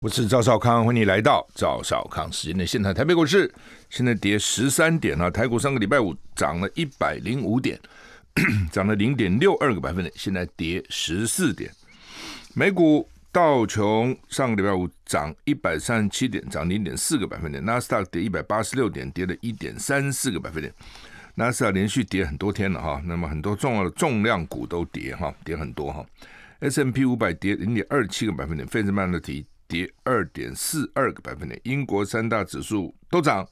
我是赵少康，欢迎你来到赵少康时间的现场。台北股市现在跌十三点啊，台股上个礼拜五涨了一百零五点，涨了零点六二个百分点，现在跌十四点。美股道琼上个礼拜五涨一百三十七点，涨零点四个百分点，纳斯达克跌一百八十六点，跌了一点三四个百分点。纳斯达克连续跌很多天了哈，那么很多重要的重量股都跌哈，跌很多哈。S M P 五百跌零点二七个百分点，费城半导体。跌二点四二个百分点，英国三大指数都涨，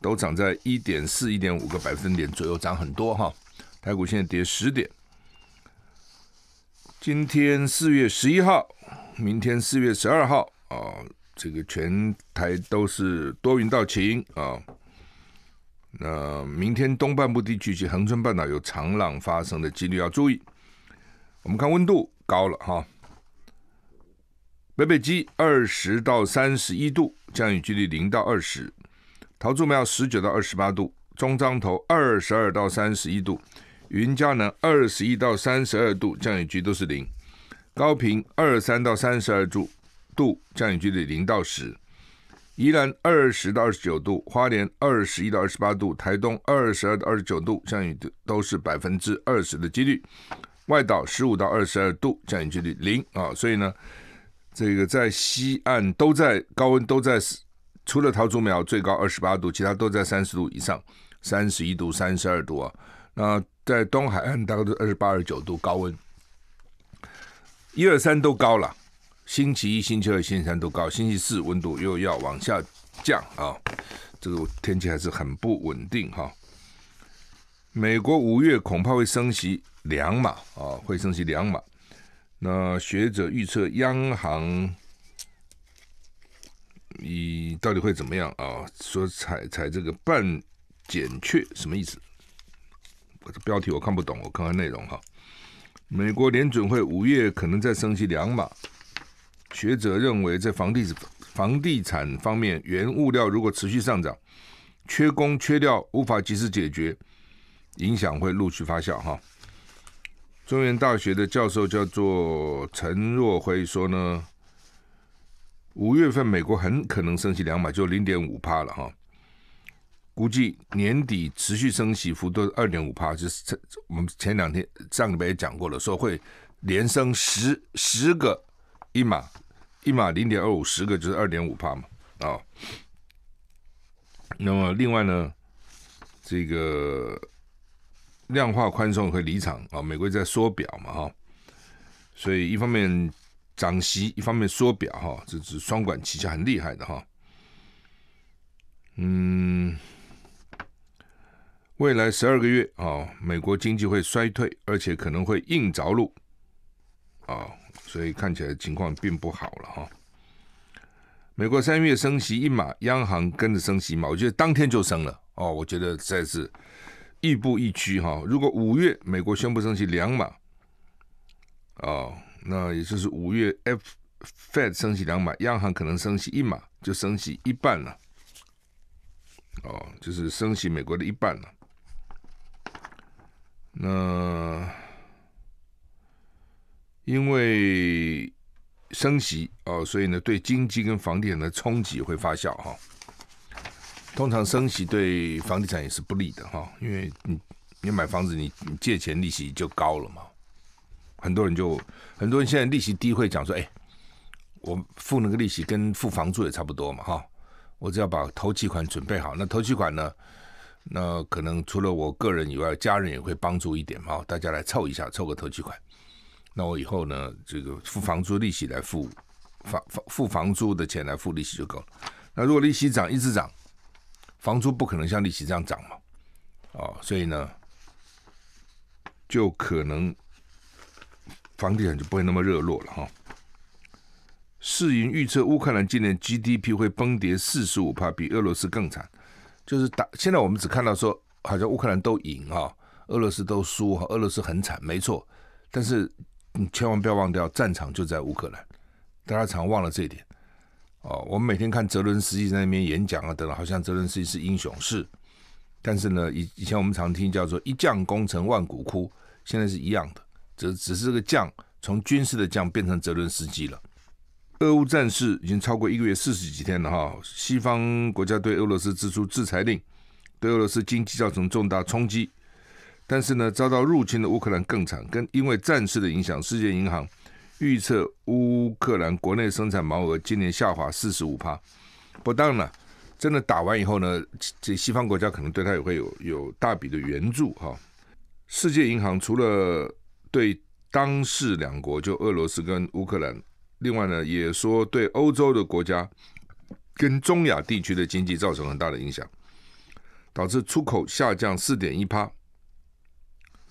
都涨在一点四、一点五个百分点左右，涨很多哈。台股现在跌十点。今天四月十一号，明天四月十二号啊，这个全台都是多云到晴啊。那明天东半部地区及恒春半岛有长浪发生的几率要注意。我们看温度高了哈。北北基二十到三十一度，降雨几率零到二十；桃竹苗十九到二十八度，中彰头二十二到三十一度，云嘉南二十一到三十二度，降雨几率都是零；高平二三到三十二度，度降雨几率零到十；宜兰二十到二十九度，花莲二十一到二十八度，台东二十二到二十九度，降雨都都是百分之二十的几率；外岛十五到二十二度，降雨几率零啊，所以呢。这个在西岸都在高温，都在，除了桃竹苗最高二十八度，其他都在三十度以上，三十一度、三十二度啊。那在东海岸大概都二十八、二十九度高温，一二三都高了。星期一、星期二、星期三都高，星期四温度又要往下降啊。这个天气还是很不稳定哈。美国五月恐怕会升息两码啊，会升级两码。那学者预测央行，你到底会怎么样啊？说采采这个半减却什么意思？我这标题我看不懂，我看看内容哈。美国联准会五月可能再升息两码。学者认为，在房地房地产方面，原物料如果持续上涨，缺工缺料无法及时解决，影响会陆续发酵哈。中原大学的教授叫做陈若辉说呢，五月份美国很可能升息两码，就零点五帕了哈。估计年底持续升息幅度二点五帕，就是我们前两天上礼拜也讲过了，说会连升十十个一码一码零点二五，十个就是二点五帕嘛啊。那么另外呢，这个。量化宽松会离场啊！美国在缩表嘛哈，所以一方面涨息，一方面缩表哈，这是双管齐下，很厉害的哈。嗯，未来十二个月啊，美国经济会衰退，而且可能会硬着陆啊，所以看起来情况并不好了哈。美国三月升息一码，央行跟着升息嘛，我觉得当天就升了哦，我觉得这是。亦步亦趋哈，如果五月美国宣布升息两码，哦，那也就是五月 FED 升息两码，央行可能升息一码，就升息一半了，哦，就是升息美国的一半了。那因为升息哦，所以呢，对经济跟房地产的冲击会发酵哈。通常升息对房地产也是不利的哈，因为你你买房子你你借钱利息就高了嘛，很多人就很多人现在利息低会讲说，哎，我付那个利息跟付房租也差不多嘛哈，我只要把投期款准备好，那投期款呢，那可能除了我个人以外，家人也会帮助一点哈，大家来凑一下，凑个投期款，那我以后呢，这个付房租利息来付房房付房租的钱来付利息就够了，那如果利息涨一直涨。房租不可能像利息这样涨嘛，啊，所以呢，就可能房地产就不会那么热络了哈。世银预测乌克兰今年 GDP 会崩跌四十五%，比俄罗斯更惨。就是打现在我们只看到说好像乌克兰都赢啊，俄罗斯都输，俄罗斯很惨，没错。但是你千万不要忘掉战场就在乌克兰，大家常忘了这一点。哦，我们每天看泽伦斯基在那边演讲啊，等等，好像泽伦斯基是英雄是，但是呢，以以前我们常听叫做“一将功成万骨枯”，现在是一样的，只只是这个将从军事的将变成泽伦斯基了。俄乌战事已经超过一个月四十几天了哈，西方国家对俄罗斯支出制裁令，对俄罗斯经济造成重大冲击。但是呢，遭到入侵的乌克兰更惨，跟因为战事的影响，世界银行。预测乌克兰国内生产毛额今年下滑四十五帕，不当了。真的打完以后呢，这西方国家可能对他也会有有大笔的援助哈。世界银行除了对当事两国，就俄罗斯跟乌克兰，另外呢也说对欧洲的国家跟中亚地区的经济造成很大的影响，导致出口下降四点一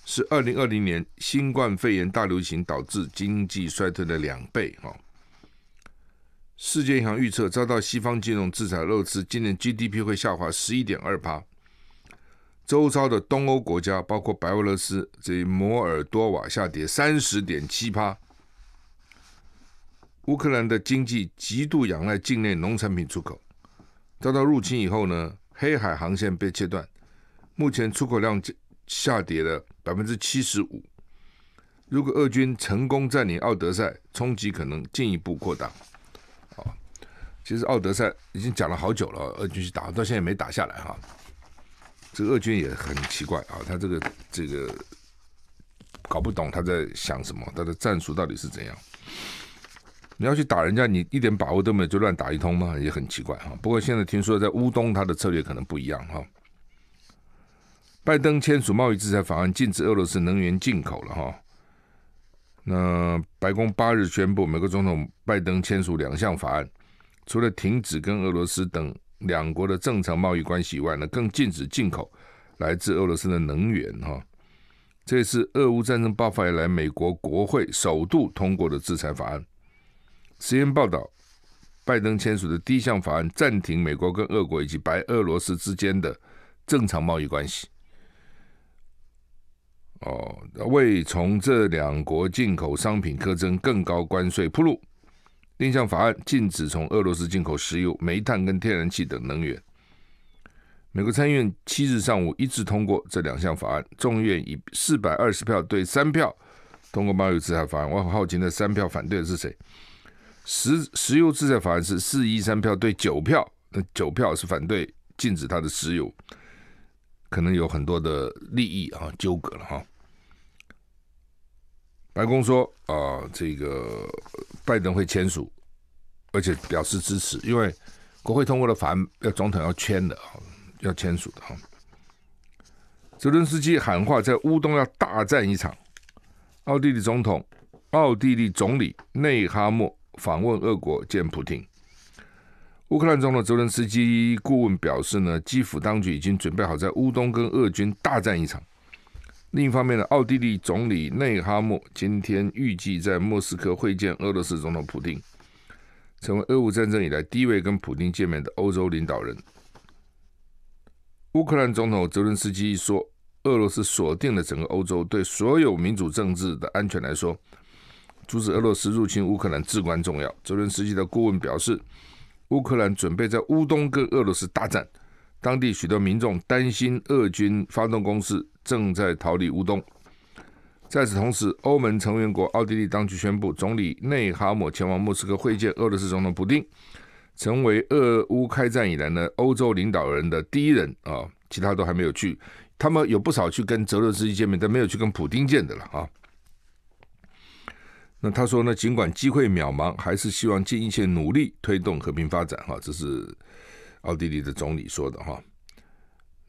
是二零二零年新冠肺炎大流行导致经济衰退的两倍。哈，世界银行预测，遭到西方金融制裁、肉刺，今年 GDP 会下滑十一点二周遭的东欧国家，包括白俄罗斯、这摩尔多瓦，下跌三十点七乌克兰的经济极度仰赖境内农产品出口，遭到入侵以后呢，黑海航线被切断，目前出口量下跌了。百分之七十五，如果俄军成功占领奥德赛，冲击可能进一步扩大。啊，其实奥德赛已经讲了好久了，俄军去打到现在没打下来哈。这俄军也很奇怪啊，他这个这个搞不懂他在想什么，他的战术到底是怎样？你要去打人家，你一点把握都没有就乱打一通吗？也很奇怪哈。不过现在听说在乌东，他的策略可能不一样哈。拜登签署贸易制裁法案，禁止俄罗斯能源进口了哈。那白宫八日宣布，美国总统拜登签署两项法案，除了停止跟俄罗斯等两国的正常贸易关系以外呢，更禁止进口来自俄罗斯的能源哈。这是俄乌战争爆发以来，美国国会首度通过的制裁法案。验报道，拜登签署的第一项法案，暂停美国跟俄国以及白俄罗斯之间的正常贸易关系。哦，为从这两国进口商品苛征更高关税铺路，一项法案禁止从俄罗斯进口石油、煤炭跟天然气等能源。美国参议院七日上午一致通过这两项法案，众议院以四百二十票对三票通过贸易制裁法案。我很好奇，那三票反对的是谁？石石油制裁法案是四一三票对九票，那九票是反对禁止它的石油。可能有很多的利益啊纠葛了哈。白宫说啊，这个拜登会签署，而且表示支持，因为国会通过了法案，要总统要签的啊，要签署的哈。泽伦斯基喊话，在乌东要大战一场。奥地利总统、奥地利总理内哈默访问俄国见普京。乌克兰总统泽连斯基顾问表示，呢，基辅当局已经准备好在乌东跟俄军大战一场。另一方面呢，奥地利总理内哈默今天预计在莫斯科会见俄罗斯总统普京，成为俄乌战争以来第一位跟普京见面的欧洲领导人。乌克兰总统泽连斯基说：“俄罗斯锁定了整个欧洲，对所有民主政治的安全来说，阻止俄罗斯入侵乌克兰至关重要。”泽连斯基的顾问表示。乌克兰准备在乌东跟俄罗斯大战，当地许多民众担心俄军发动攻势，正在逃离乌东。在此同时，欧盟成员国奥地利当局宣布，总理内哈姆前往莫斯科会见俄罗斯总统普京，成为俄乌开战以来呢欧洲领导人的第一人啊！其他都还没有去，他们有不少去跟泽连斯基见面，但没有去跟普京见的了啊。那他说呢，尽管机会渺茫，还是希望尽一切努力推动和平发展。哈，这是奥地利的总理说的。哈，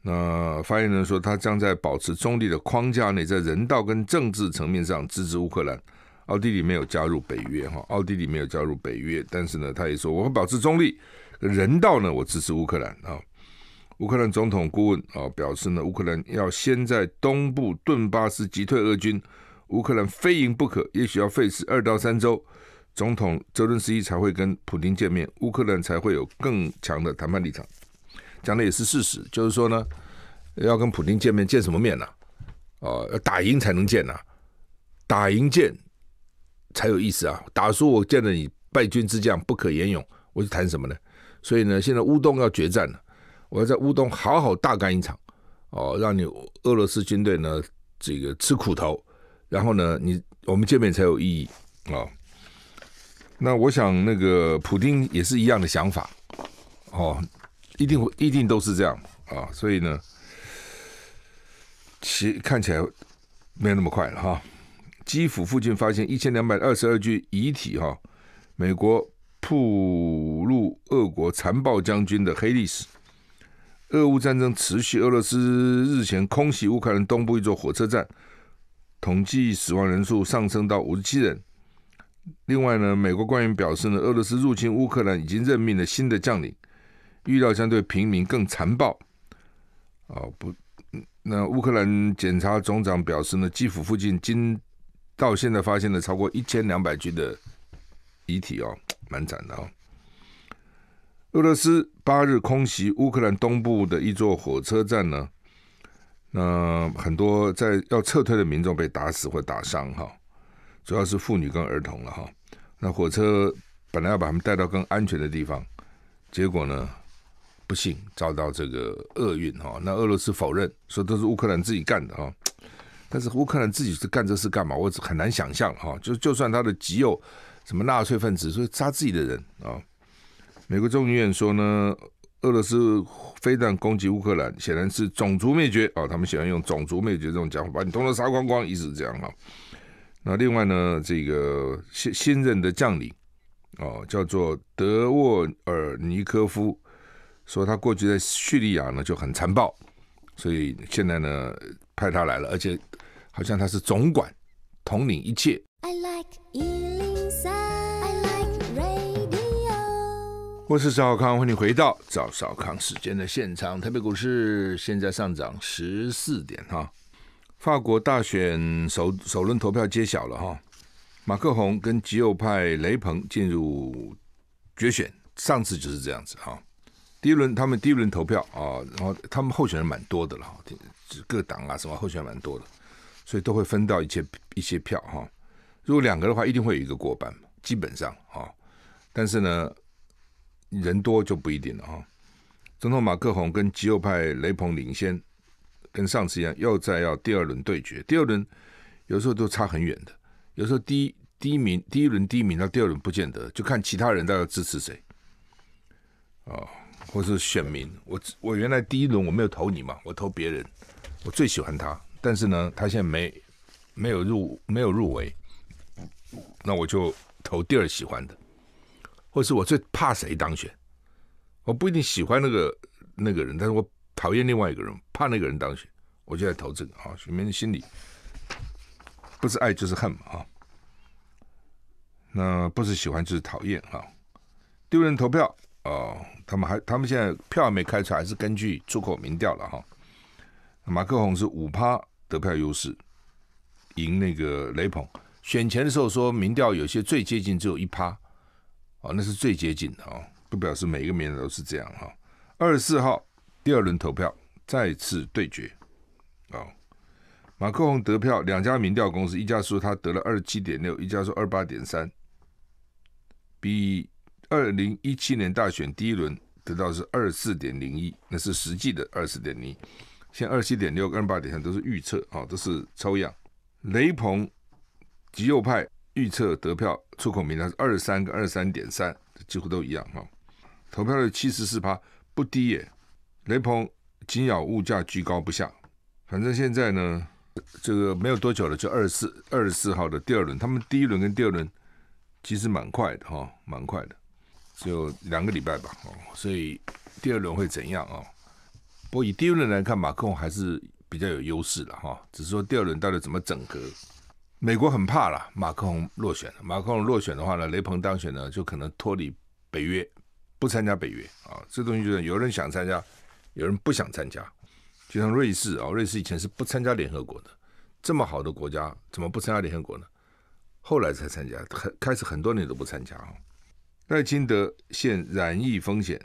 那发言人说，他将在保持中立的框架内，在人道跟政治层面上支持乌克兰。奥地利没有加入北约。哈，奥地利没有加入北约，但是呢，他也说，我会保持中立。人道呢，我支持乌克兰。啊，乌克兰总统顾问啊表示呢，乌克兰要先在东部顿巴斯击退俄军。乌克兰非赢不可，也许要费时二到三周，总统泽连斯基才会跟普京见面，乌克兰才会有更强的谈判立场。讲的也是事实，就是说呢，要跟普京见面，见什么面呢？哦，要打赢才能见呐，打赢见才有意思啊！打输我见了你败军之将，不可言勇，我就谈什么呢？所以呢，现在乌东要决战了，我要在乌东好好大干一场，哦，让你俄罗斯军队呢这个吃苦头。然后呢，你我们见面才有意义啊。那我想，那个普丁也是一样的想法，哦，一定会，一定都是这样啊。所以呢，其看起来没有那么快了哈。基辅附近发现一千两百二十二具遗体哈。美国曝露俄国残暴将军的黑历史。俄乌战争持续，俄罗斯日前空袭乌克兰东部一座火车站。统计死亡人数上升到五十七人。另外呢，美国官员表示呢，俄罗斯入侵乌克兰已经任命了新的将领，遇到相对平民更残暴。哦不，那乌克兰检察总长表示呢，基辅附近今到现在发现了超过一千两百具的遗体哦，蛮惨的哦。俄罗斯八日空袭乌克兰东部的一座火车站呢。那很多在要撤退的民众被打死或打伤哈，主要是妇女跟儿童了哈。那火车本来要把他们带到更安全的地方，结果呢，不幸遭到这个厄运哈。那俄罗斯否认说都是乌克兰自己干的哈，但是乌克兰自己是干这事干嘛？我很难想象哈。就就算他的极右什么纳粹分子说杀自己的人啊，美国众议院说呢。俄罗斯飞弹攻击乌克兰，显然是种族灭绝啊！他们喜欢用种族灭绝这种讲法，把你通通杀光光，一直这样啊。那另外呢，这个新新任的将领哦，叫做德沃尔尼科夫，说他过去在叙利亚呢就很残暴，所以现在呢派他来了，而且好像他是总管，统领一切。I like 我是赵康，欢迎你回到赵少康时间的现场。台北股市现在上涨十四点哈。法国大选首首轮投票揭晓了哈，马克宏跟极右派雷鹏进入决选。上次就是这样子哈，第一轮他们第一轮投票啊，然后他们候选人蛮多的了，各党啊什么候选人蛮多的，所以都会分到一些一些票哈。如果两个的话，一定会有一个过半基本上哈。但是呢。人多就不一定了哈。总统马克宏跟极右派雷鹏领先，跟上次一样，又在要第二轮对决。第二轮有时候都差很远的，有时候第一第一名，第一轮第一名，到第二轮不见得，就看其他人大家支持谁啊，或是选民。我我原来第一轮我没有投你嘛，我投别人，我最喜欢他，但是呢，他现在没没有入没有入围，那我就投第二喜欢的。或者是我最怕谁当选，我不一定喜欢那个那个人，但是我讨厌另外一个人，怕那个人当选，我就来投这个。哈，民的心里不是爱就是恨嘛，哈，那不是喜欢就是讨厌，哈，丢人投票，哦，他们还，他们现在票还没开出来，还是根据出口民调了，哈。马克宏是五趴得票优势，赢那个雷鹏。选前的时候说民调有些最接近只有一趴。哦，那是最接近的哦，不表示每一个名人都是这样哈。二十四号第二轮投票再次对决，哦，马克宏得票两家民调公司，一家说他得了二十七点六，一家说二八点三，比二零一七年大选第一轮得到是二四点零一，那是实际的二四点零，现二七点六跟八点三都是预测哦，都是抽样。雷鹏极右派。预测得票出口名单是二三跟二三点三，几乎都一样哈。投票的七十四趴不低耶。雷鹏紧咬物价居高不下，反正现在呢，这个没有多久了，就二十四二十四号的第二轮。他们第一轮跟第二轮其实蛮快的哈，蛮快的，只有两个礼拜吧。所以第二轮会怎样啊？不过以第一轮来看，马龙还是比较有优势的哈。只是说第二轮到底怎么整合？美国很怕啦，马克龙落选。马克龙落选的话呢，雷鹏当选呢，就可能脱离北约，不参加北约啊。这东西就是有人想参加，有人不想参加。就像瑞士啊，瑞士以前是不参加联合国的，这么好的国家，怎么不参加联合国呢？后来才参加，很开始很多年都不参加啊。赖金德现染疫风险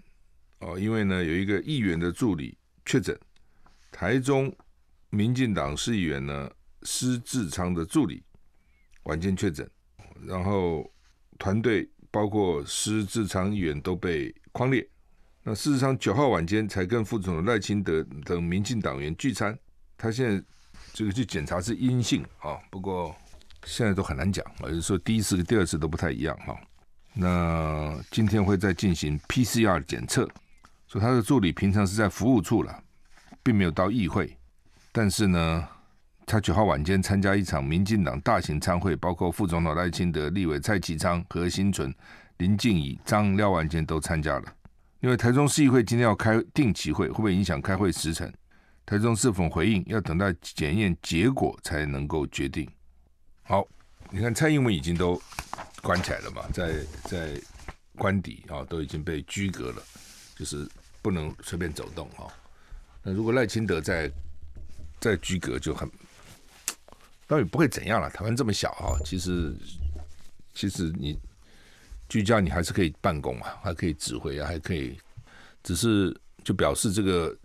哦，因为呢有一个议员的助理确诊，台中民进党市议员呢。施志昌的助理晚间确诊，然后团队包括施志昌议员都被框列。那事实上，九号晚间才跟副总统赖清德等民进党员聚餐。他现在这个去检查是阴性啊，不过现在都很难讲，而是说第一次跟第二次都不太一样哈。那今天会再进行 PCR 检测。所以他的助理平常是在服务处了，并没有到议会，但是呢。他九号晚间参加一场民进党大型参会，包括副总统赖清德、立委蔡其昌、何新存、林静怡、张廖万坚都参加了。因为台中市议会今天要开定期会，会不会影响开会时辰？台中是否回应要等待检验结果才能够决定？好，你看蔡英文已经都关起来了嘛，在在官邸啊，都已经被拘格了，就是不能随便走动哈。那如果赖清德在在居格就很。倒也不会怎样了。台湾这么小啊，其实其实你居家你还是可以办公嘛，还可以指挥啊，还可以。只是就表示这个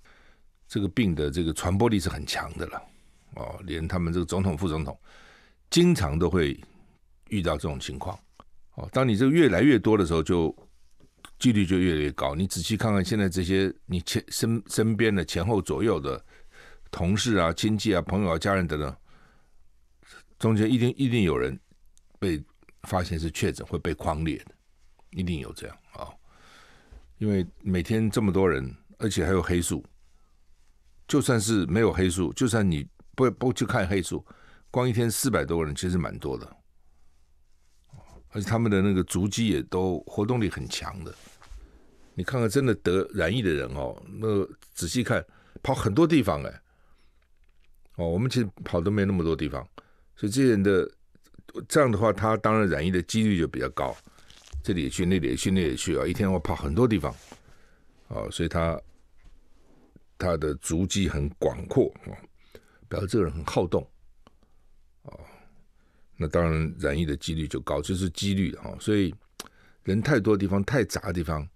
这个病的这个传播力是很强的了。哦，连他们这个总统、副总统经常都会遇到这种情况。哦，当你这个越来越多的时候，就几率就越来越高。你仔细看看现在这些你前身身边的前后左右的同事啊、亲戚啊、朋友啊、家人等等。中间一定一定有人被发现是确诊，会被框列的，一定有这样啊！因为每天这么多人，而且还有黑数，就算是没有黑数，就算你不不去看黑数，光一天四百多个人，其实蛮多的。而且他们的那个足迹也都活动力很强的，你看看真的得染疫的人哦，那仔细看跑很多地方哎，哦，我们其实跑的没那么多地方。所以这些人的这样的话，他当然染疫的几率就比较高。这里也去，那里也去，那里也去啊，一天会跑很多地方啊，所以他他的足迹很广阔啊，表示这个人很好动啊。那当然染疫的几率就高，这是几率啊。所以人太多的地方，太杂的地方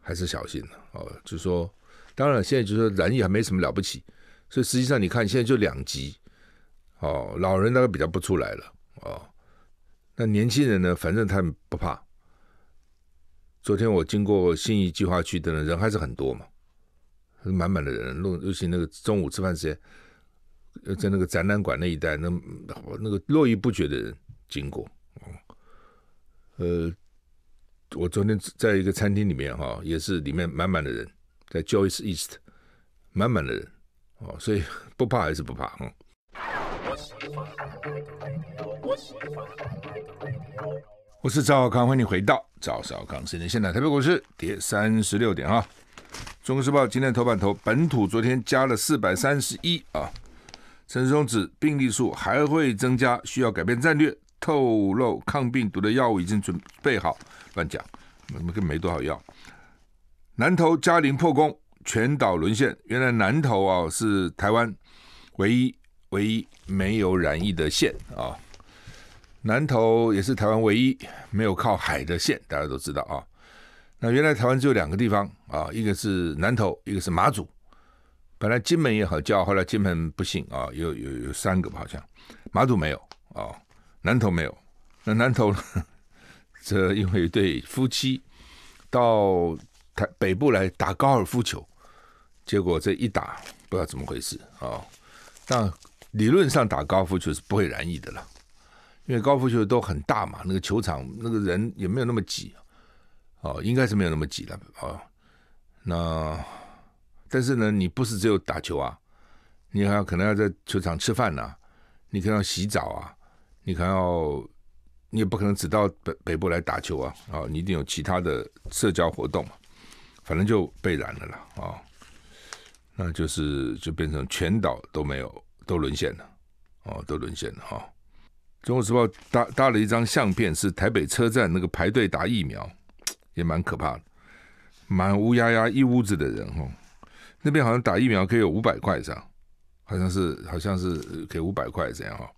还是小心的啊。就是说，当然现在就说染疫还没什么了不起，所以实际上你看现在就两级。哦，老人大概比较不出来了哦。那年轻人呢？反正他们不怕。昨天我经过新义计划区的人，人还是很多嘛，满满的人。那尤其那个中午吃饭时间，在那个展览馆那一带，那那个络绎不绝的人经过。哦，呃，我昨天在一个餐厅里面哈，也是里面满满的人，在 Joyce East，满满的人哦，所以不怕还是不怕嗯。我是赵康，欢迎你回到赵小康私人现台台北股市跌三十六点啊。中国时报今天头版头本土昨天加了四百三十一啊。陈松子病例数还会增加，需要改变战略。透露抗病毒的药物已经准备好，乱讲，我们跟没多少药。南投嘉陵破功，全岛沦陷。原来南投啊是台湾唯一。唯一没有染疫的县啊，南投也是台湾唯一没有靠海的县，大家都知道啊。那原来台湾只有两个地方啊，一个是南投，一个是马祖。本来金门也好叫，后来金门不行啊，有有有三个好像，马祖没有啊，南投没有。那南投 则因为一对夫妻到台北部来打高尔夫球，结果这一打不知道怎么回事啊，但。理论上打高尔夫球是不会燃疫的了，因为高尔夫球都很大嘛，那个球场那个人也没有那么挤，哦，应该是没有那么挤了哦。那但是呢，你不是只有打球啊，你还可能要在球场吃饭呐，你可能要洗澡啊，你可能要，你也不可能只到北北部来打球啊啊，你一定有其他的社交活动，反正就被燃了啦啊，那就是就变成全岛都没有。都沦陷了，哦，都沦陷了哈！《中国时报》搭搭了一张相片，是台北车站那个排队打疫苗，也蛮可怕的，满乌压压一屋子的人哈。那边好像打疫苗可以有五百块这样，好像是好像是给五百块这样哈。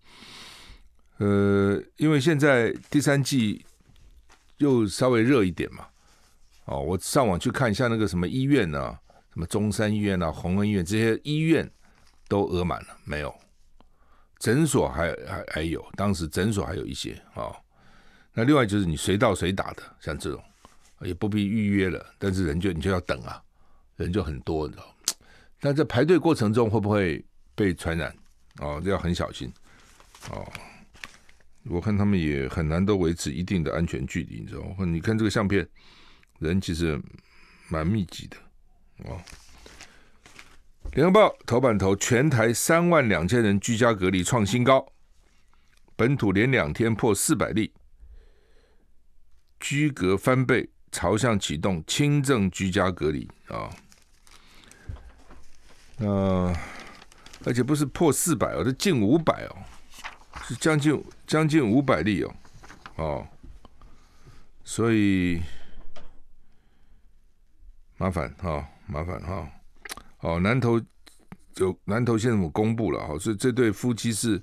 呃，因为现在第三季又稍微热一点嘛，哦，我上网去看一下那个什么医院呢，什么中山医院啊、红恩医院这些医院。都额满了没有？诊所还还还有，当时诊所还有一些啊。那另外就是你随到随打的，像这种也不必预约了，但是人就你就要等啊，人就很多，你知道。但在排队过程中会不会被传染啊？要很小心哦。我看他们也很难都维持一定的安全距离，你知道吗？你看这个相片，人其实蛮密集的啊。联合报头版头，全台三万两千人居家隔离创新高，本土连两天破四百例，居隔翻倍，朝向启动轻症居家隔离啊。那而且不是破四百，而是近五百哦，是将近将近五百例哦，哦，所以麻烦哈，麻烦哈。哦，南投有南投县政府公布了，哈，所以这对夫妻是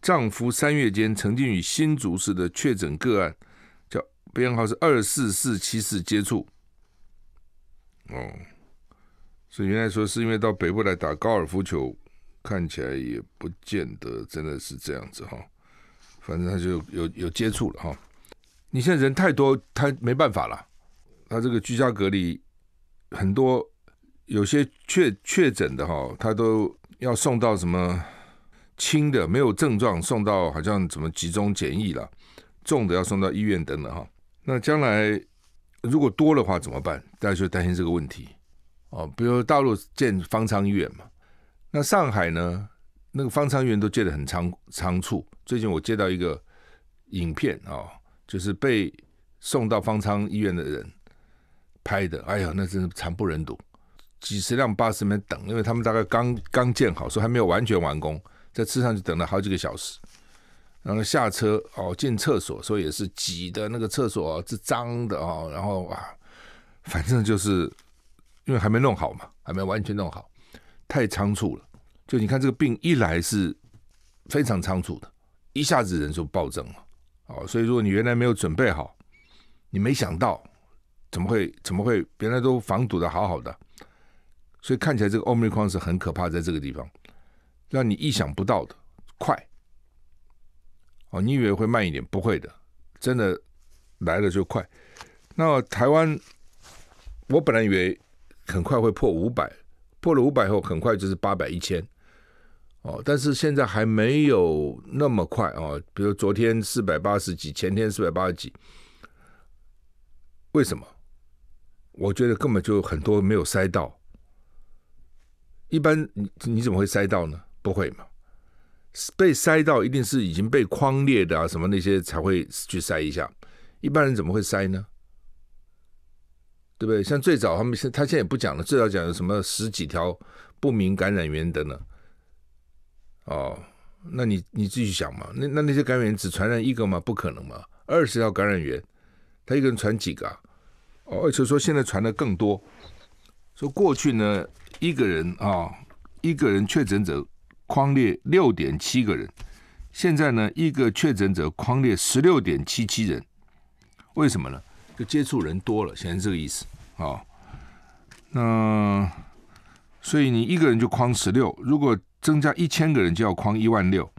丈夫三月间曾经与新竹市的确诊个案，叫编号是二四四七四接触，哦，所以原来说是因为到北部来打高尔夫球，看起来也不见得真的是这样子哈，反正他就有有接触了哈，你现在人太多，他没办法了，他这个居家隔离很多。有些确确诊的哈，他都要送到什么轻的没有症状送到好像怎么集中检疫了，重的要送到医院等等哈。那将来如果多的话怎么办？大家就担心这个问题哦。比如大陆建方舱医院嘛，那上海呢那个方舱医院都建得很仓仓促。最近我接到一个影片啊，就是被送到方舱医院的人拍的，哎呀，那真是惨不忍睹。几十辆巴士里面等，因为他们大概刚刚建好，说还没有完全完工，在车上就等了好几个小时，然后下车哦进厕所，说也是挤的那个厕所是脏的哦，然后啊，反正就是因为还没弄好嘛，还没完全弄好，太仓促了。就你看这个病一来是非常仓促的，一下子人数暴增了哦，所以如果你原来没有准备好，你没想到怎么会怎么会，原来都防堵的好好的。所以看起来这个 omicron 是很可怕，在这个地方，让你意想不到的快哦，你以为会慢一点，不会的，真的来了就快。那台湾，我本来以为很快会破五百，破了五百后，很快就是八百、一千，哦，但是现在还没有那么快啊。比如昨天四百八十几，前天四百八十几，为什么？我觉得根本就很多没有塞到。一般你你怎么会塞到呢？不会嘛？被塞到一定是已经被框裂的啊，什么那些才会去塞一下。一般人怎么会塞呢？对不对？像最早他们现他现在也不讲了，最早讲有什么十几条不明感染源的呢？哦，那你你自己想嘛？那那那些感染源只传染一个吗？不可能嘛！二十条感染源，他一个人传几个啊？哦，而且说现在传的更多，说过去呢？一个人啊，一个人确诊者框列六点七个人，现在呢，一个确诊者框列十六点七七人，为什么呢？就接触人多了，显然这个意思啊。那所以你一个人就框十六，如果增加一千个人，就要框一万六。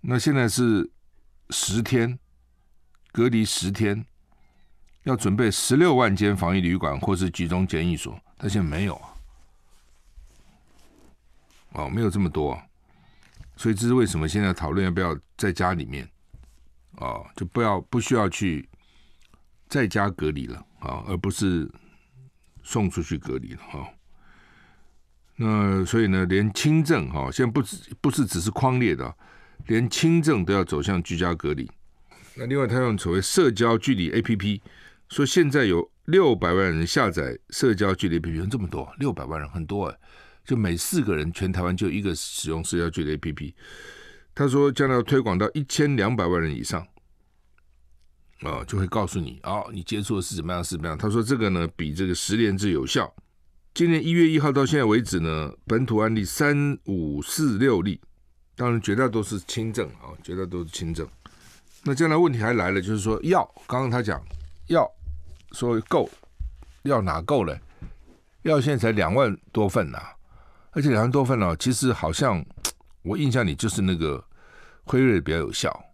那现在是十天隔离，十天要准备十六万间防疫旅馆或是集中检疫所。但现在没有啊，哦，没有这么多，所以这是为什么现在讨论要不要在家里面，啊，就不要不需要去在家隔离了啊，而不是送出去隔离了哈。那所以呢，连轻症哈，现在不只不是只是框列的，连轻症都要走向居家隔离。那另外，他用所谓社交距离 A P P。说现在有六百万人下载社交距离 APP，这么多六百万人，很多哎，就每四个人全台湾就一个使用社交距离 APP。他说将来要推广到一千两百万人以上，啊，就会告诉你，哦，你接触的是怎么样，是怎么样。他说这个呢，比这个十连制有效。今年一月一号到现在为止呢，本土案例三五四六例，当然绝大多数是轻症啊，绝大多数是轻症。那将来问题还来了，就是说药，刚刚他讲药。说够，要哪够嘞？要现在才两万多份呐，而且两万多份哦，其实好像我印象里就是那个辉瑞比较有效，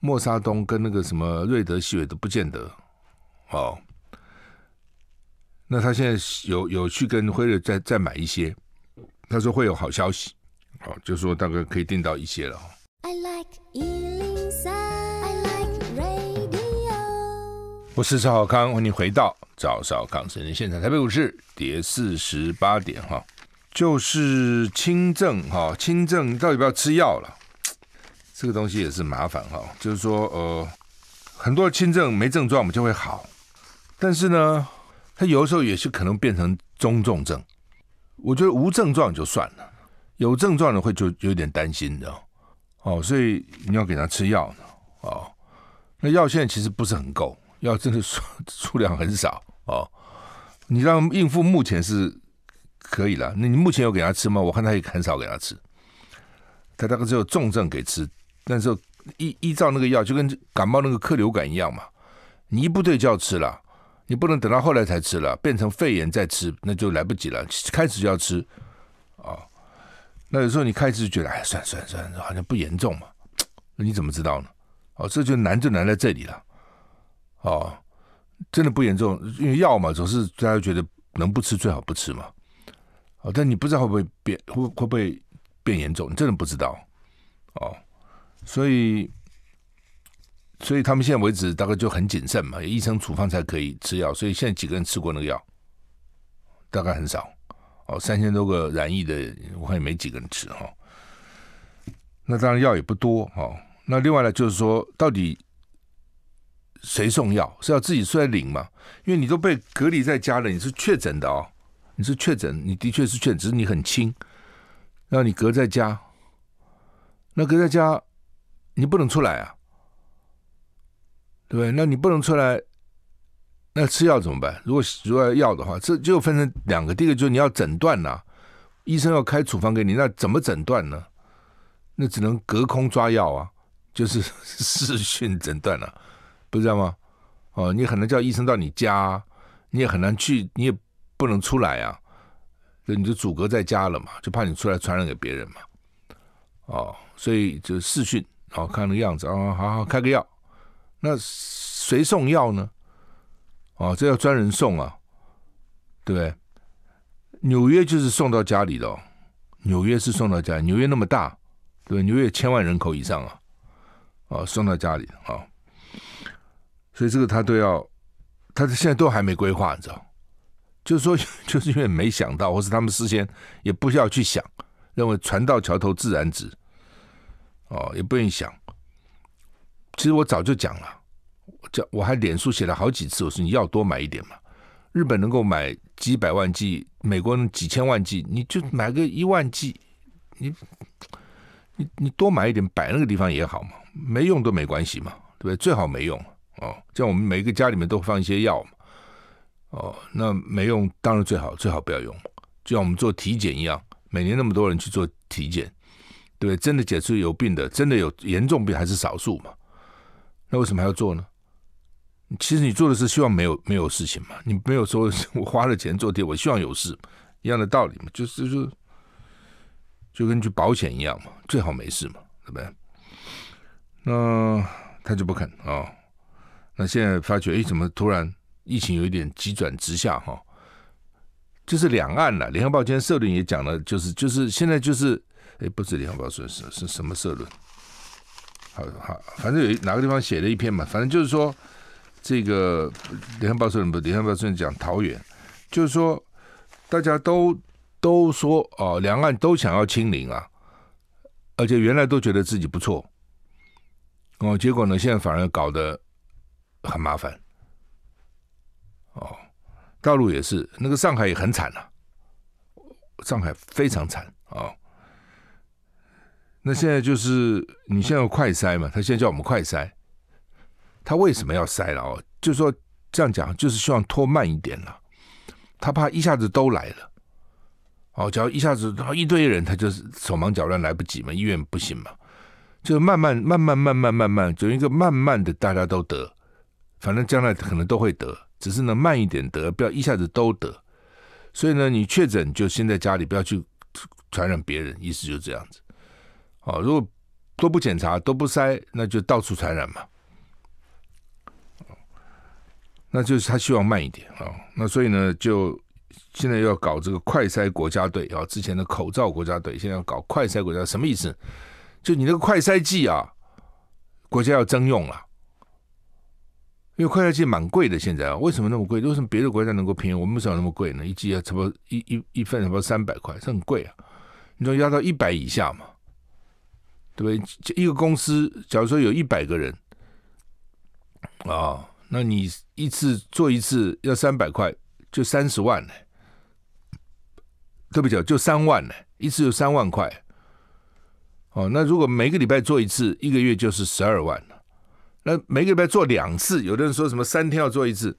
莫沙东跟那个什么瑞德西韦都不见得哦。那他现在有有去跟辉瑞再再买一些，他说会有好消息，好，就说大概可以订到一些了。我是赵少康，欢迎回到赵少康神经现场。台北股市跌四十八点哈，就是轻症哈，轻症到底要不要吃药了？这个东西也是麻烦哈。就是说呃，很多轻症没症状我们就会好，但是呢，他有的时候也是可能变成中重症。我觉得无症状就算了，有症状的会就有点担心的哦，所以你要给他吃药呢。哦，那药现在其实不是很够。药真的数 数量很少哦，你让孕妇目前是可以了，那你目前有给她吃吗？我看他也很少给她吃，他大概只有重症给吃，但是依依照那个药，就跟感冒那个克流感一样嘛，你一不对就要吃了，你不能等到后来才吃了，变成肺炎再吃那就来不及了，开始就要吃哦。那有时候你开始觉得哎，算算算，好像不严重嘛，那你怎么知道呢？哦，这就难就难在这里了。哦，真的不严重，因为药嘛，总是大家觉得能不吃最好不吃嘛。哦，但你不知道会不会变，会会不会变严重，你真的不知道。哦，所以，所以他们现在为止大概就很谨慎嘛，医生处方才可以吃药。所以现在几个人吃过那个药，大概很少。哦，三千多个染疫的，我看也没几个人吃哈。那当然药也不多哈。那另外呢，就是说到底。谁送药是要自己出来领吗？因为你都被隔离在家了，你是确诊的哦，你是确诊，你的确是确诊，只是你很轻。那你隔在家，那隔在家，你不能出来啊，对不对？那你不能出来，那吃药怎么办？如果如果要药的话，这就分成两个，第一个就是你要诊断呐，医生要开处方给你，那怎么诊断呢？那只能隔空抓药啊，就是 视讯诊断了。不是这样吗？哦，你很难叫医生到你家，你也很难去，你也不能出来啊，所你就阻隔在家了嘛，就怕你出来传染给别人嘛。哦，所以就视讯，好、看那个样子啊，好好开个药。那谁送药呢？哦，这要专人送啊，对不对？纽约就是送到家里的、哦，纽约是送到家，纽约那么大，对，纽约千万人口以上啊，哦，送到家里啊。所以这个他都要，他现在都还没规划，你知道？就是说，就是因为没想到，或是他们事先也不需要去想，认为船到桥头自然直，哦，也不愿意想。其实我早就讲了，我我还脸书写了好几次，我说你要多买一点嘛。日本能够买几百万剂，美国几千万剂，你就买个一万剂，你，你你多买一点摆那个地方也好嘛，没用都没关系嘛，对不对？最好没用。哦，像我们每一个家里面都放一些药嘛，哦，那没用当然最好，最好不要用，就像我们做体检一样，每年那么多人去做体检，对对？真的检出有病的，真的有严重病还是少数嘛？那为什么还要做呢？其实你做的是希望没有没有事情嘛，你没有说我花了钱做体我希望有事，一样的道理嘛，就是就就跟去保险一样嘛，最好没事嘛，对不对？那他就不肯啊。现在发觉，哎，怎么突然疫情有一点急转直下？哈，就是两岸了。《联合报》今天社论也讲了，就是就是现在就是，哎，不是《联合报》社论，是是什么社论？好好，反正有哪个地方写了一篇嘛。反正就是说，这个《联合报》社不，《联合报》社讲桃园，就是说大家都都说哦，两岸都想要清零啊，而且原来都觉得自己不错，哦，结果呢，现在反而搞得。很麻烦，哦，大陆也是，那个上海也很惨啊，上海非常惨哦。那现在就是你现在快筛嘛，他现在叫我们快筛，他为什么要筛了哦？就说这样讲，就是希望拖慢一点了，他怕一下子都来了，哦，只要一下子一堆人，他就是手忙脚乱来不及嘛，医院不行嘛，就慢慢慢慢慢慢慢慢，就一个慢慢的，大家都得。反正将来可能都会得，只是呢慢一点得，不要一下子都得。所以呢，你确诊就先在家里，不要去传染别人，意思就是这样子。哦，如果都不检查、都不筛，那就到处传染嘛。那就是他希望慢一点啊。那所以呢，就现在要搞这个快筛国家队啊，之前的口罩国家队，现在要搞快筛国家，什么意思？就你那个快筛剂啊，国家要征用了。因为快乐鸡蛮贵的，现在啊，为什么那么贵？为什么别的国家能够便宜，我们为什么那么贵呢？一鸡要差不多一一一份差不多三百块，是很贵啊。你说压到一百以下嘛，对不对？一个公司，假如说有一百个人，啊，那你一次做一次要三百块，就三十万呢。特别讲，就三万呢，一次就三万块。哦，那如果每个礼拜做一次，一个月就是十二万。那每个礼拜做两次，有的人说什么三天要做一次，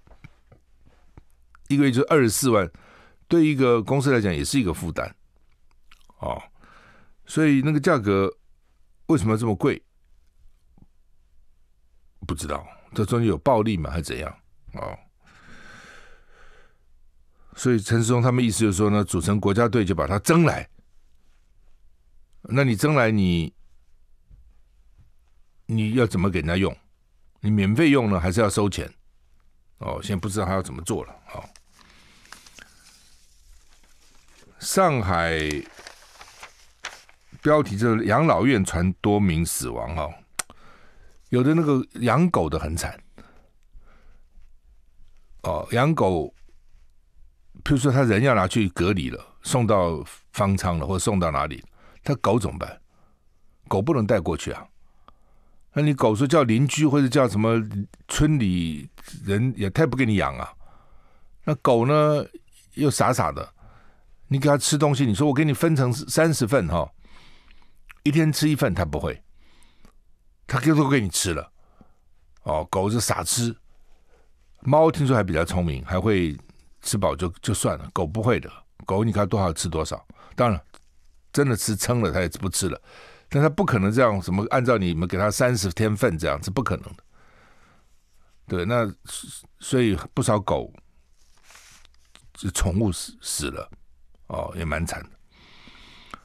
一个月就二十四万，对一个公司来讲也是一个负担，哦，所以那个价格为什么这么贵？不知道，这中间有暴利嘛，还是怎样？哦，所以陈世忠他们意思就是说呢，组成国家队就把它征来，那你征来你，你要怎么给人家用？你免费用了还是要收钱？哦，现在不知道他要怎么做了。好，上海标题是养老院传多名死亡哦，有的那个养狗的很惨哦，养狗，譬如说他人要拿去隔离了，送到方舱了，或者送到哪里，他狗怎么办？狗不能带过去啊。那你狗说叫邻居或者叫什么村里人也太不给你养啊？那狗呢又傻傻的，你给它吃东西，你说我给你分成三十份哈，一天吃一份，它不会，它就都给你吃了。哦，狗是傻吃，猫听说还比较聪明，还会吃饱就就算了，狗不会的，狗你看多少吃多少，当然真的吃撑了它也不吃了。但他不可能这样，什么按照你们给他三十天份这样，是不可能的。对，那所以不少狗，这宠物死死了，哦，也蛮惨的。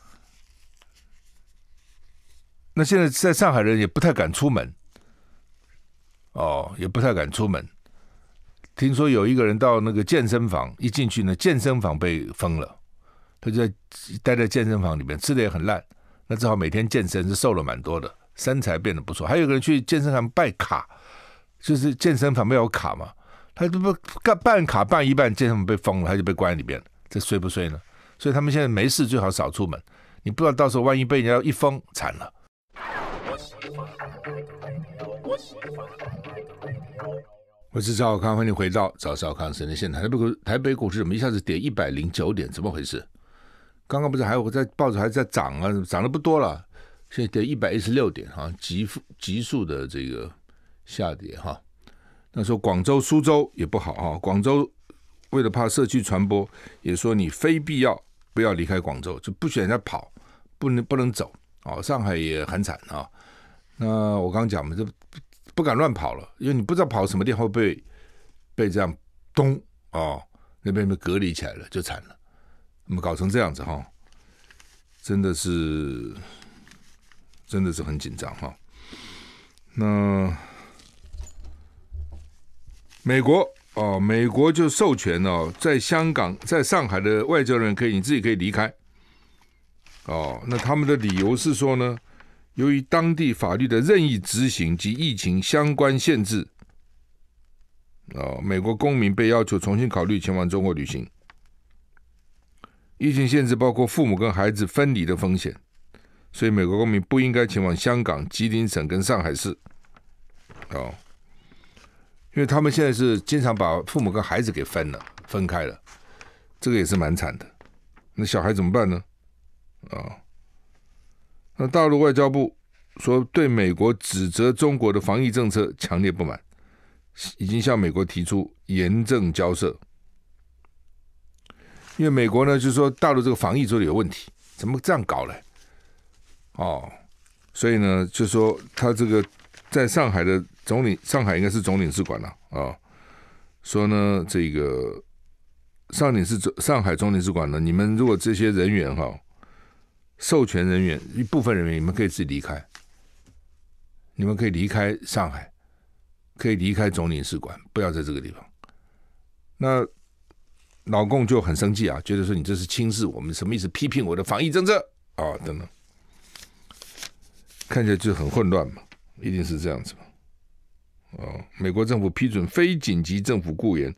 那现在在上海人也不太敢出门，哦，也不太敢出门。听说有一个人到那个健身房一进去呢，健身房被封了，他就在待在健身房里面，吃的也很烂。那正好每天健身是瘦了蛮多的，身材变得不错。还有个人去健身房办卡，就是健身房没有卡嘛，他这不办卡办一半，健身房被封了，他就被关在里面。这睡不睡呢？所以他们现在没事，最好少出门。你不知道到时候万一被人家一封，惨了。我是赵康，欢迎回到早赵康商的现场。台北股市怎么一下子跌一百零九点？怎么回事？刚刚不是还有在报纸还在涨啊？涨得不多了，现在跌一百一十六点啊，急速急速的这个下跌哈。那时候广州、苏州也不好啊，广州为了怕社区传播，也说你非必要不要离开广州，就不许人家跑，不能不能走哦。上海也很惨啊。那我刚讲嘛，就不敢乱跑了，因为你不知道跑什么地方会被被这样咚啊那边被隔离起来了，就惨了。那么搞成这样子哈，真的是，真的是很紧张哈。那美国哦，美国就授权哦，在香港、在上海的外交人可以，你自己可以离开。哦，那他们的理由是说呢，由于当地法律的任意执行及疫情相关限制，哦，美国公民被要求重新考虑前往中国旅行。疫情限制包括父母跟孩子分离的风险，所以美国公民不应该前往香港、吉林省跟上海市，哦，因为他们现在是经常把父母跟孩子给分了、分开了，这个也是蛮惨的。那小孩怎么办呢？啊，那大陆外交部说对美国指责中国的防疫政策强烈不满，已经向美国提出严正交涉。因为美国呢，就说大陆这个防疫做的有问题，怎么这样搞嘞？哦，所以呢，就说他这个在上海的总领，上海应该是总领事馆了啊。说呢，这个，上领事上海总领事馆呢，你们如果这些人员哈，授权人员一部分人员，你们可以自己离开，你们可以离开上海，可以离开总领事馆，不要在这个地方。那。老共就很生气啊，觉得说你这是轻视我们，什么意思？批评我的防疫政策啊？等等，看起来就很混乱嘛，一定是这样子嘛？哦，美国政府批准非紧急政府雇员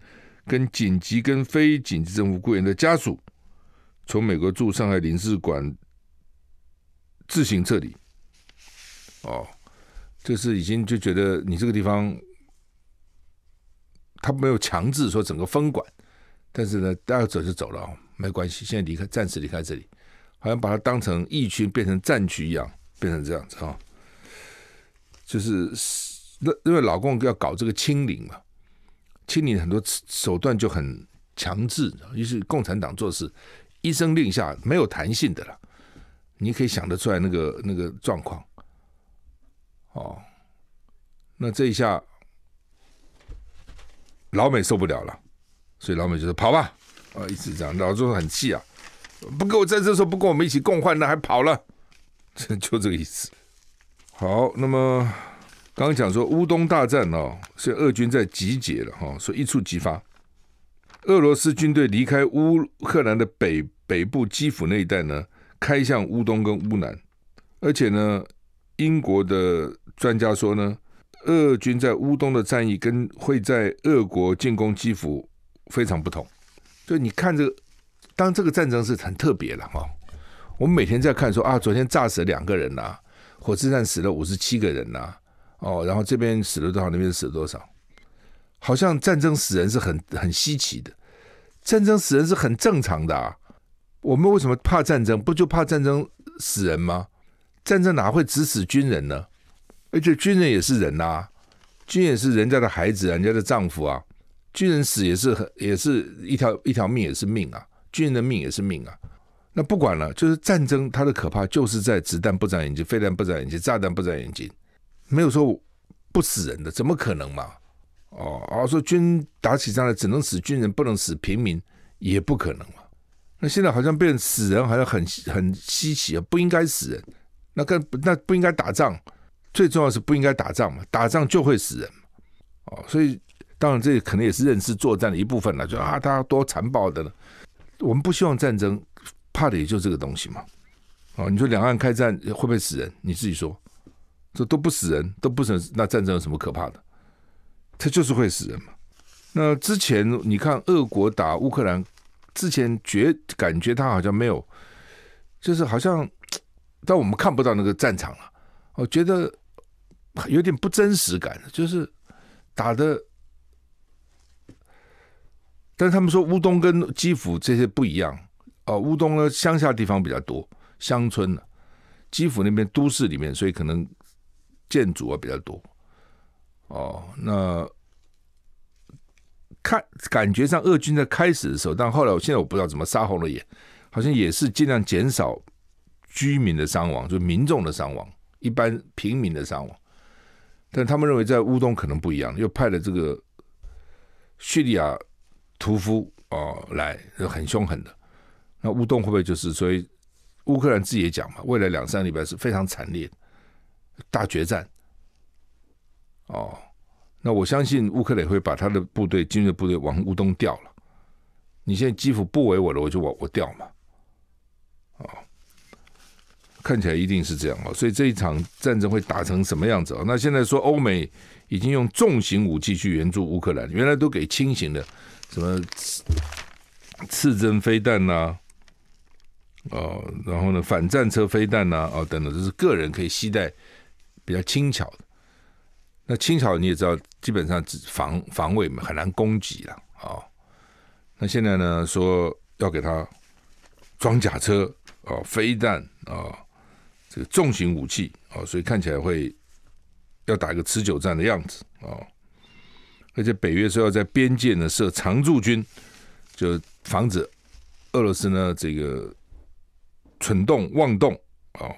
跟紧急跟非紧急政府雇员的家属从美国驻上海领事馆自行撤离。哦，这是已经就觉得你这个地方他没有强制说整个分管。但是呢，要走就走了啊，没关系。现在离开，暂时离开这里，好像把它当成疫区变成战区一样，变成这样子啊。就是，因因为老公要搞这个清零嘛，清零很多手段就很强制，于是共产党做事一声令下没有弹性的了。你可以想得出来那个那个状况，哦，那这一下老美受不了了。所以老美就说跑吧，啊，一直这样，老朱很气啊，不跟我在这时候不跟我们一起共患难还跑了，这 就这个意思。好，那么刚刚讲说乌东大战哦，是俄军在集结了哈，所以一触即发。俄罗斯军队离开乌克兰的北北部基辅那一带呢，开向乌东跟乌南，而且呢，英国的专家说呢，俄军在乌东的战役跟会在俄国进攻基辅。非常不同，就你看这，个，当这个战争是很特别了哈。我们每天在看说啊，昨天炸死两个人呐，火车站死了五十七个人呐，哦，然后这边死了多少，那边死了多少，好像战争死人是很很稀奇的，战争死人是很正常的。啊。我们为什么怕战争？不就怕战争死人吗？战争哪会只死军人呢？而且军人也是人呐，军也是人家的孩子，人家的丈夫啊。军人死也是很，也是一条一条命，也是命啊。军人的命也是命啊。那不管了，就是战争，它的可怕就是在子弹不长眼睛，飞弹不长眼睛，炸弹不长眼睛，没有说不死人的，怎么可能嘛？哦，啊，说军打起仗来只能死军人，不能死平民，也不可能嘛。那现在好像变死人，好像很很稀奇啊，不应该死人。那跟那不应该打仗，最重要是不应该打仗嘛，打仗就会死人。哦，所以。当然，这可能也是认识作战的一部分了。就啊，大家多残暴的，呢。我们不希望战争，怕的也就这个东西嘛。哦，你说两岸开战会不会死人？你自己说，这都不死人都不死，那战争有什么可怕的？它就是会死人嘛。那之前你看俄国打乌克兰，之前觉感觉他好像没有，就是好像，但我们看不到那个战场了。我觉得有点不真实感，就是打的。但是他们说乌东跟基辅这些不一样哦，乌东呢乡下地方比较多，乡村的；基辅那边都市里面，所以可能建筑啊比较多。哦，那看感觉上俄军在开始的时候，但后来我现在我不知道怎么杀红了眼，好像也是尽量减少居民的伤亡，就民众的伤亡，一般平民的伤亡。但他们认为在乌东可能不一样，又派了这个叙利亚。屠夫哦，来很凶狠的。那乌东会不会就是所以乌克兰自己也讲嘛？未来两三礼拜是非常惨烈大决战哦。那我相信乌克兰会把他的部队、军锐部队往乌东调了。你现在基辅不围我了，我就往我调嘛。哦，看起来一定是这样啊。所以这一场战争会打成什么样子哦？那现在说欧美已经用重型武器去援助乌克兰，原来都给轻型的。什么次次针飞弹呐？哦，然后呢，反战车飞弹呐？哦，等等，这是个人可以携带比较轻巧的。那轻巧你也知道，基本上防防卫嘛，很难攻击了。哦，那现在呢，说要给他装甲车哦，飞弹哦，这个重型武器哦，所以看起来会要打一个持久战的样子哦。而且北约说要在边界呢设常驻军，就防止俄罗斯呢这个蠢动妄动哦。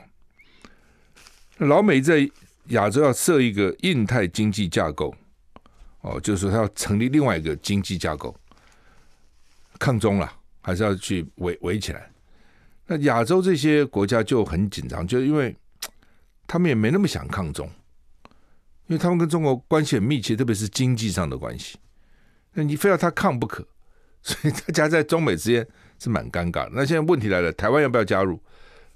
老美在亚洲要设一个印太经济架构，哦，就是说他要成立另外一个经济架构，抗中了，还是要去围围起来？那亚洲这些国家就很紧张，就因为他们也没那么想抗中。因为他们跟中国关系很密切，特别是经济上的关系，那你非要他抗不可，所以大家在中美之间是蛮尴尬。那现在问题来了，台湾要不要加入？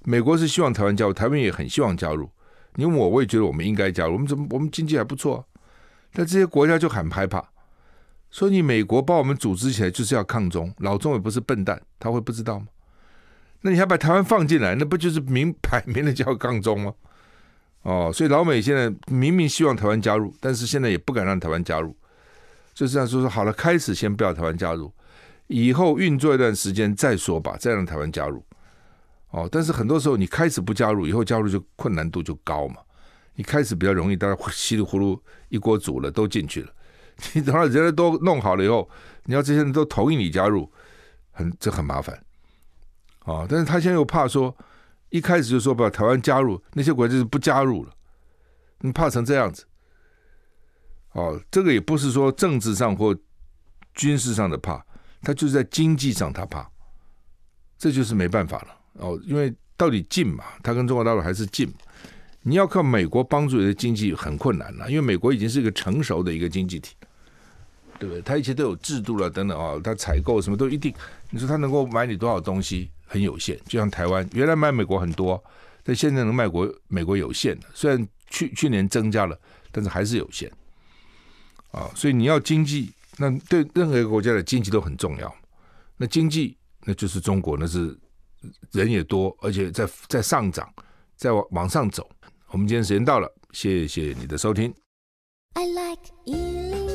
美国是希望台湾加入，台湾也很希望加入。你问我，我也觉得我们应该加入。我们怎么？我们经济还不错啊。但这些国家就很害怕，说你美国把我们组织起来就是要抗中，老中也不是笨蛋，他会不知道吗？那你还把台湾放进来，那不就是明摆明的叫抗中吗？哦，所以老美现在明明希望台湾加入，但是现在也不敢让台湾加入，就这样说说好了，开始先不要台湾加入，以后运作一段时间再说吧，再让台湾加入。哦，但是很多时候你开始不加入，以后加入就困难度就高嘛，你开始比较容易，大家稀里糊涂一锅煮了都进去了，你等到人家都弄好了以后，你要这些人都同意你加入，很这很麻烦，啊，但是他现在又怕说。一开始就说把台湾加入，那些国家就是不加入了。你怕成这样子，哦，这个也不是说政治上或军事上的怕，他就是在经济上他怕，这就是没办法了哦。因为到底近嘛，他跟中国大陆还是近，你要靠美国帮助你的经济很困难了，因为美国已经是一个成熟的一个经济体。对不对？他以前都有制度了，等等啊，他采购什么都一定，你说他能够买你多少东西很有限。就像台湾原来卖美国很多，但现在能卖国美国有限的，虽然去去年增加了，但是还是有限。啊，所以你要经济，那对任何一个国家的经济都很重要。那经济那就是中国，那是人也多，而且在在上涨，在往往上走。我们今天时间到了，谢谢你的收听。I like、